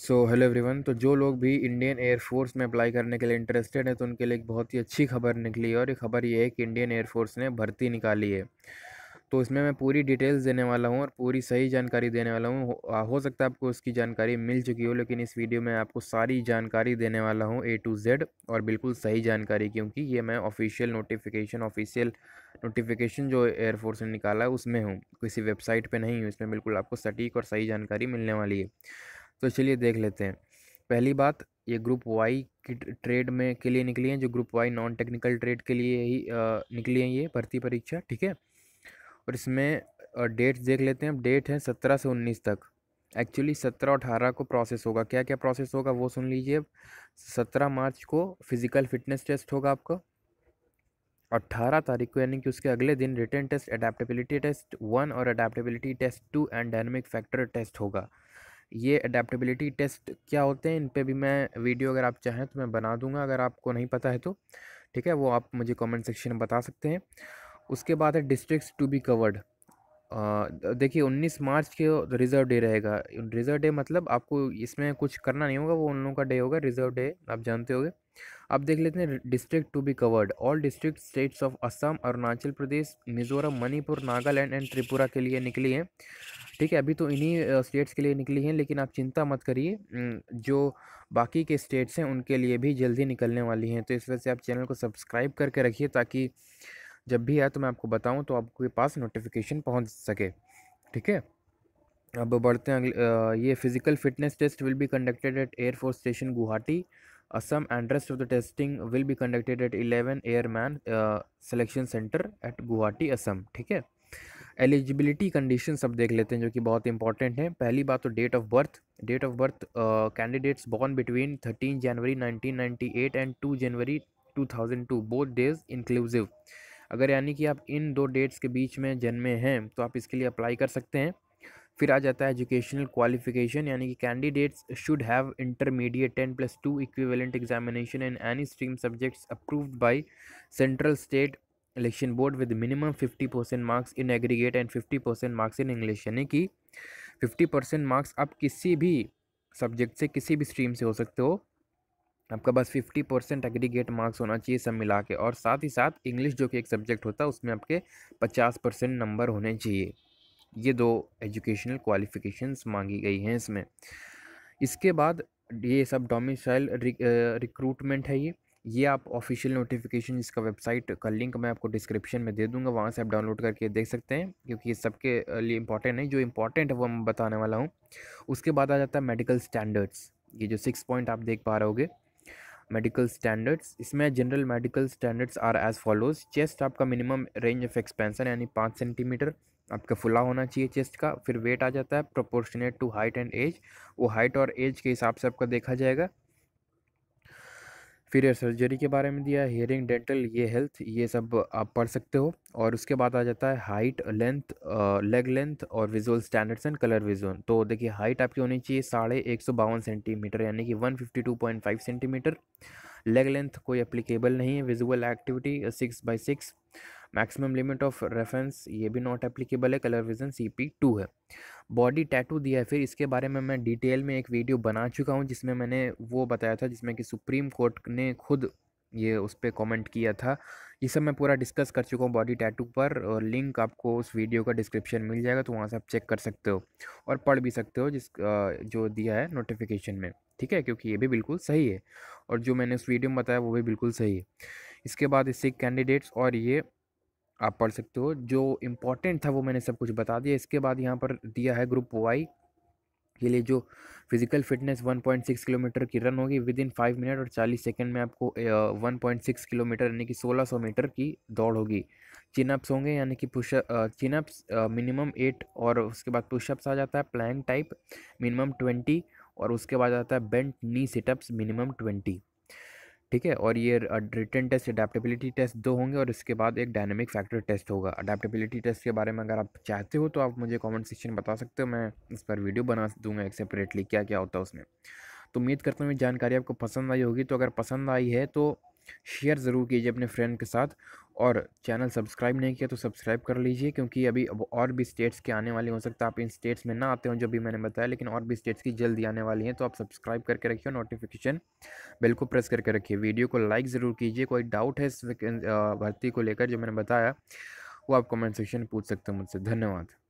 so hello everyone तो जो लोग भी इंडियन एयरफोर्स में अप्लाई करने के लिए इंटरेस्टेड हैं तो उनके लिए एक बहुत ही अच्छी खबर निकली है और ये खबर ये है कि इंडियन एयरफोर्स ने भर्ती निकाली है तो इसमें मैं पूरी डिटेल्स देने वाला हूँ और पूरी सही जानकारी देने वाला हूँ हो, हो सकता है आपको उसकी जानकारी मिल चुकी हो लेकिन इस वीडियो में आपको सारी जानकारी देने वाला हूँ ए टू जेड और बिल्कुल सही जानकारी क्योंकि ये मैं ऑफिशियल नोटिफिकेशन ऑफिशियल नोटिफिकेशन जो एयरफोर्स ने निकाला है उसमें हूँ किसी वेबसाइट पर नहीं हूँ इसमें बिल्कुल आपको सटीक और सही जानकारी मिलने वाली है तो चलिए देख लेते हैं पहली बात ये ग्रुप वाई की ट्रेड में के लिए निकली हैं जो group Y non technical trade के लिए ही निकली हैं ये भर्ती परीक्षा ठीक है और इसमें डेट्स देख लेते हैं अब डेट है सत्रह से उन्नीस तक एक्चुअली सत्रह अठारह को प्रोसेस होगा क्या क्या प्रोसेस होगा वो सुन लीजिए सत्रह मार्च को फिज़िकल फिटनेस टेस्ट होगा आपका अट्ठारह तारीख को यानी कि उसके अगले दिन return test adaptability test one और adaptability test two and dynamic factor test होगा ये अडेप्टबिलिटी टेस्ट क्या होते हैं इन पर भी मैं वीडियो अगर आप चाहें तो मैं बना दूंगा अगर आपको नहीं पता है तो ठीक है वो आप मुझे कमेंट सेक्शन में बता सकते हैं उसके बाद है डिस्ट्रिक्स टू बी कवर्ड देखिए 19 मार्च के रिज़र्व डे रहेगा रिज़र्व डे मतलब आपको इसमें कुछ करना नहीं होगा वो उन लोगों का डे होगा रिज़र्व डे आप जानते होगे अब देख लेते हैं district to be covered all district states of Assam Arunachal Pradesh Mizoram Manipur Nagaland and Tripura के लिए निकली है ठीक है अभी तो इन्हीं स्टेट्स के लिए निकली हैं लेकिन आप चिंता मत करिए जो बाकी के स्टेट्स हैं उनके लिए भी जल्दी निकलने वाली हैं तो इस वजह से आप चैनल को सब्सक्राइब करके रखिए ताकि जब भी आए तो मैं आपको बताऊँ तो आपके पास नोटिफिकेशन पहुँच सके ठीक है अब बढ़ते हैं अगले ये physical fitness test will be conducted at air force station Guwahati Assam and rest of the testing will be conducted at eleven airman selection centre at Guwahati Assam ठीक है एलिजिबिलिटी कंडीशन सब देख लेते हैं जो कि बहुत इंपॉर्टेंट है पहली बात तो date of birth date of birth candidates born between thirteen January nineteen eight and two January two thousand two both days inclusive अगर यानी कि आप इन दो डेट्स के बीच में जन्मे हैं तो आप इसके लिए अप्लाई कर सकते हैं फिर आ जाता है एजुकेशनल क्वालिफिकेशन यानी कि candidates should have intermediate ten plus two equivalent examination in any stream subjects approved by central state election board with minimum fifty percent marks in aggregate and fifty percent marks in English यानी कि fifty percent marks आप किसी भी subject से किसी भी stream से हो सकते हो आपका बस फिफ्टी परसेंट एग्रीगेट मार्क्स होना चाहिए सब मिला के और साथ ही साथ इंग्लिश जो कि एक सब्जेक्ट होता है उसमें आपके पचास परसेंट नंबर होने चाहिए ये दो एजुकेशनल क्वालिफ़िकेशंस मांगी गई हैं इसमें इसके बाद ये सब डोमिसाइल रिक्रूटमेंट है ये ये आप ऑफिशियल नोटिफिकेशन इसका वेबसाइट का लिंक मैं आपको डिस्क्रिप्शन में दे दूंगा वहाँ से आप डाउनलोड करके देख सकते हैं क्योंकि ये सबके लिए इंपॉर्टेंट है जो इंपॉर्टेंट है वो मैं बताने वाला हूँ उसके बाद आ जाता है मेडिकल स्टैंडर्ड्स ये जो सिक्स पॉइंट आप देख पा रहे होगे मेडिकल स्टैंडर्ड्स इसमें general medical standards are as follows chest आपका मिनिमम रेंज ऑफ एक्सपेंसन यानी पाँच सेंटीमीटर आपका फुला होना चाहिए चेस्ट का फिर वेट आ जाता है proportionate to height and age वो हाइट और एज के हिसाब से आपका देखा जाएगा फिर सर्जरी के बारे में दिया हेयरिंग डेंटल ये हेल्थ ये सब आप पढ़ सकते हो और उसके बाद आ जाता है हाइट लेंथ लेग लेंथ और visual standards and colour visual तो देखिए हाइट आपकी होनी चाहिए साढ़े एक सौ बावन सेंटीमीटर यानी कि one fifty two point five centimetre leg length कोई अप्लीकेबल नहीं है visual activity six by six maximum limit of reference ये भी नॉट एप्लीकेबल है colour vision C P two है बॉडी टैटू दिया है फिर इसके बारे में मैं डिटेल में एक वीडियो बना चुका हूँ जिसमें मैंने वो बताया था जिसमें कि सुप्रीम कोर्ट ने खुद ये उस पर कॉमेंट किया था ये सब मैं पूरा डिस्कस कर चुका हूँ बॉडी टैटू पर और लिंक आपको उस वीडियो का डिस्क्रिप्शन मिल जाएगा तो वहाँ से आप चेक कर सकते हो और पढ़ भी सकते हो जिस जो दिया है नोटिफिकेशन में ठीक है क्योंकि ये भी बिल्कुल सही है और जो मैंने उस वीडियो में बताया वो भी बिल्कुल सही है इसके बाद इससे कैंडिडेट्स और ये आप पढ़ सकते हो जो इम्पोर्टेंट था वो मैंने सब कुछ बता दिया इसके बाद यहाँ पर दिया है ग्रुप वाई के लिए जो फिज़िकल फिटनेस 1.6 किलोमीटर की रन होगी विद इन फाइव मिनट और 40 सेकंड में आपको 1.6 किलोमीटर यानी कि 1600 मीटर की दौड़ होगी चिनअप्स होंगे यानी कि पुश चिनअप्स मिनिमम एट और उसके बाद पुशअप्स आ जाता है प्लैंक टाइप मिनिमम ट्वेंटी और उसके बाद आता है bent knee sit ups minimum twenty ठीक है और ये रिटर्न टेस्ट अडेप्टेबिलिटी टेस्ट दो होंगे और इसके बाद एक डायनेमिक फैक्टर टेस्ट होगा अडेप्टेबिलिटी टेस्ट के बारे में अगर आप चाहते हो तो आप मुझे कमेंट सेक्शन में बता सकते हो मैं इस पर वीडियो बना दूंगा एक सेपरेटली क्या क्या होता है उसमें तो उम्मीद करता हूँ ये जानकारी आपको पसंद आई होगी तो अगर पसंद आई है तो शेयर ज़रूर कीजिए अपने फ्रेंड के साथ और चैनल सब्सक्राइब नहीं किया तो सब्सक्राइब कर लीजिए क्योंकि अभी अब और भी स्टेट्स के आने वाले हो सकता है आप इन स्टेट्स में ना आते हो जो भी मैंने बताया लेकिन और भी स्टेट्स की जल्दी आने वाली हैं तो आप सब्सक्राइब करके रखिए और नोटिफिकेशन बेल को प्रेस करके रखिए वीडियो को लाइक ज़रूर कीजिए कोई डाउट है इस भर्ती को लेकर जो मैंने बताया वो आप कमेंट सेक्शन पूछ सकते हो मुझसे धन्यवाद